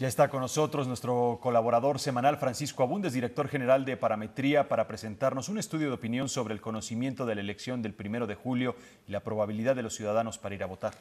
Ya está con nosotros nuestro colaborador semanal Francisco Abundes, director general de Parametría, para presentarnos un estudio de opinión sobre el conocimiento de la elección del primero de julio y la probabilidad de los ciudadanos para ir a votar.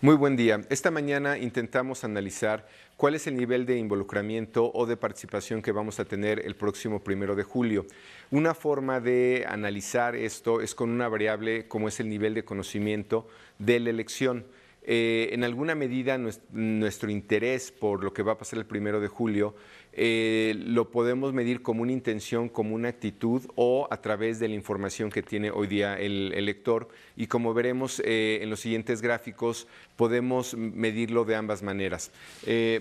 Muy buen día. Esta mañana intentamos analizar cuál es el nivel de involucramiento o de participación que vamos a tener el próximo primero de julio. Una forma de analizar esto es con una variable como es el nivel de conocimiento de la elección. Eh, en alguna medida nuestro, interés por lo que va a pasar el primero de julio eh, lo podemos medir como una intención, como una actitud o a través de la información que tiene hoy día el, elector. Y como veremos eh, en los siguientes gráficos, podemos medirlo de ambas maneras.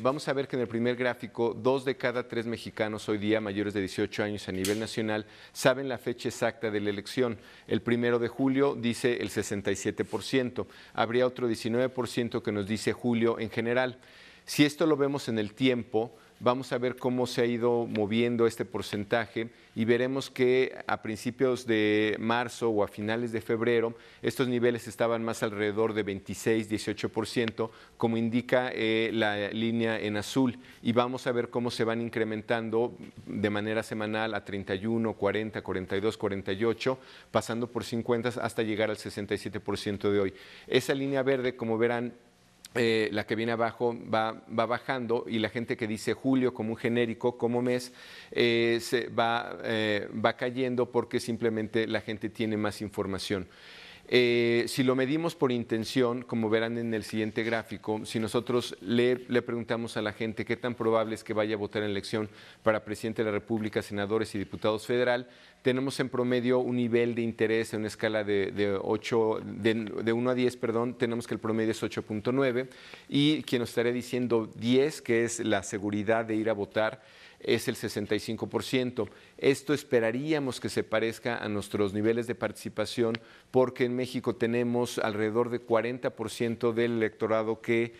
vamos a ver que en el primer gráfico, dos de cada tres mexicanos hoy día mayores de 18 años a nivel nacional saben la fecha exacta de la elección. El primero de julio dice el 67%, habría otro 19% que nos dice Julio en general. Si esto lo vemos en el tiempo, vamos a ver cómo se ha ido moviendo este porcentaje y veremos que a principios de marzo o a finales de febrero estos niveles estaban más alrededor de 26-18%, como indica eh, la línea en azul, y vamos a ver cómo se van incrementando de manera semanal a 31, 40, 42, 48, pasando por 50 hasta llegar al 67% de hoy. Esa línea verde, como verán, eh, la que viene abajo va, va, bajando y la gente que dice julio como un genérico, como mes, eh, se eh, va cayendo porque simplemente la gente tiene más información. Eh, si lo medimos por intención, como verán en el siguiente gráfico, si nosotros le, preguntamos a la gente qué tan probable es que vaya a votar en elección para presidente de la República, senadores y diputados federal, tenemos en promedio un nivel de interés en una escala de, de, 8, de, de 1 a 10, perdón, tenemos que el promedio es 8.9 y quien nos estaría diciendo 10, que es la seguridad de ir a votar, es el 65%. Esto esperaríamos que se parezca a nuestros niveles de participación porque en México tenemos alrededor de 40% del electorado que eh,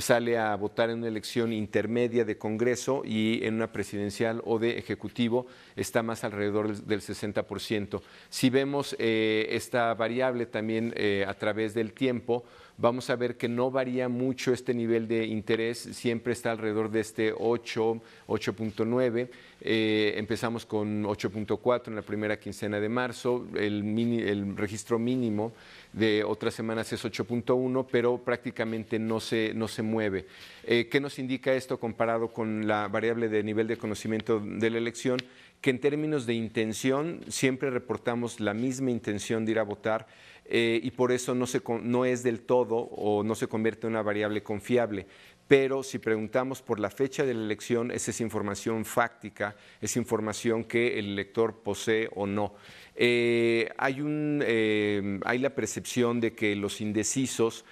sale a votar en una elección intermedia de Congreso y en una presidencial o de Ejecutivo está más alrededor del 60%. Si vemos eh, esta variable también eh, a través del tiempo, vamos a ver que no varía mucho este nivel de interés, siempre está alrededor de este 8, 8.9 9, eh, empezamos con 8.4 en la primera quincena de marzo, el, el registro mínimo de otras semanas es 8.1, pero prácticamente no se, no se mueve. Eh, ¿Qué nos indica esto comparado con la variable de nivel de conocimiento de la elección? Que en términos de intención siempre reportamos la misma intención de ir a votar. Eh, y por eso no, se, no es del todo o no se convierte en una variable confiable pero si preguntamos por la fecha de la elección, esa es información fáctica, es información que el elector posee o no. Eh, eh, hay la percepción de que los indecisos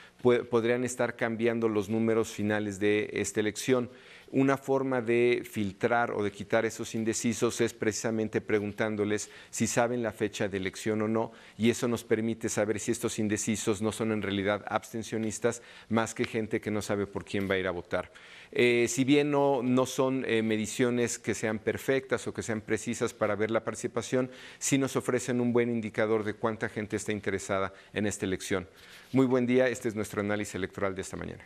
podrían estar cambiando los números finales de esta elección. Una forma de filtrar o de quitar esos indecisos es precisamente preguntándoles si saben la fecha de elección o no, y eso nos permite saber si estos indecisos no son en realidad abstencionistas más que gente que no sabe por quién va a ir a votar. Eh, si bien no, no son eh, mediciones que sean perfectas o que sean precisas para ver la participación, sí nos ofrecen un buen indicador de cuánta gente está interesada en esta elección. Muy buen día, este es nuestro análisis electoral de esta mañana.